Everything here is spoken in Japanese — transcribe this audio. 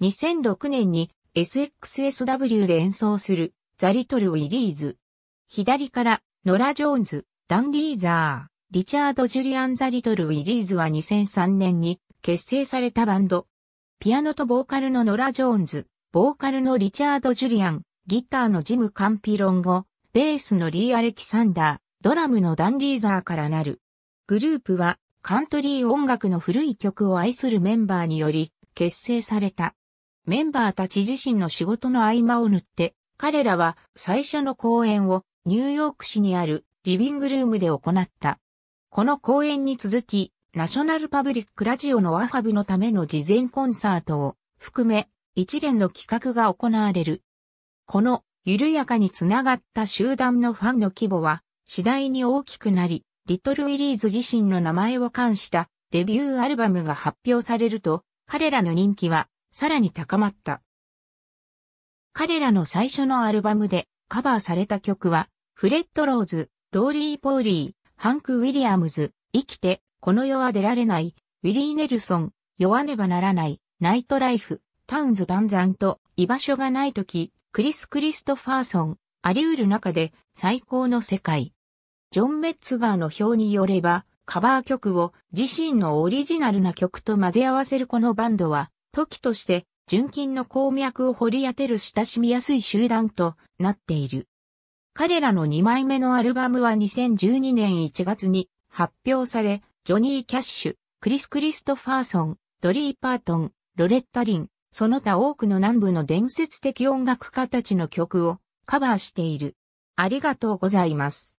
2006年に SXSW で演奏するザ・リトル・ウィリーズ。左からノラ・ジョーンズ、ダン・リーザー、リチャード・ジュリアン・ザ・リトル・ウィリーズは2003年に結成されたバンド。ピアノとボーカルのノラ・ジョーンズ、ボーカルのリチャード・ジュリアン、ギターのジム・カンピロンゴ、ベースのリー・アレキサンダー、ドラムのダン・リーザーからなる。グループはカントリー音楽の古い曲を愛するメンバーにより結成された。メンバーたち自身の仕事の合間を縫って、彼らは最初の公演をニューヨーク市にあるリビングルームで行った。この公演に続き、ナショナルパブリックラジオのワファブのための事前コンサートを含め一連の企画が行われる。この緩やかにつながった集団のファンの規模は次第に大きくなり、リトル・ウィリーズ自身の名前を冠したデビューアルバムが発表されると、彼らの人気はさらに高まった。彼らの最初のアルバムでカバーされた曲は、フレッド・ローズ、ローリー・ポーリー、ハンク・ウィリアムズ、生きて、この世は出られない、ウィリー・ネルソン、酔わねばならない、ナイト・ライフ、タウンズ・バンザンと、居場所がない時、クリス・クリストファーソン、あり得る中で最高の世界。ジョン・メッツガーの表によれば、カバー曲を自身のオリジナルな曲と混ぜ合わせるこのバンドは、時として純金の鉱脈を掘り当てる親しみやすい集団となっている。彼らの2枚目のアルバムは2012年1月に発表され、ジョニー・キャッシュ、クリス・クリストファーソン、ドリー・パートン、ロレッタ・リン、その他多くの南部の伝説的音楽家たちの曲をカバーしている。ありがとうございます。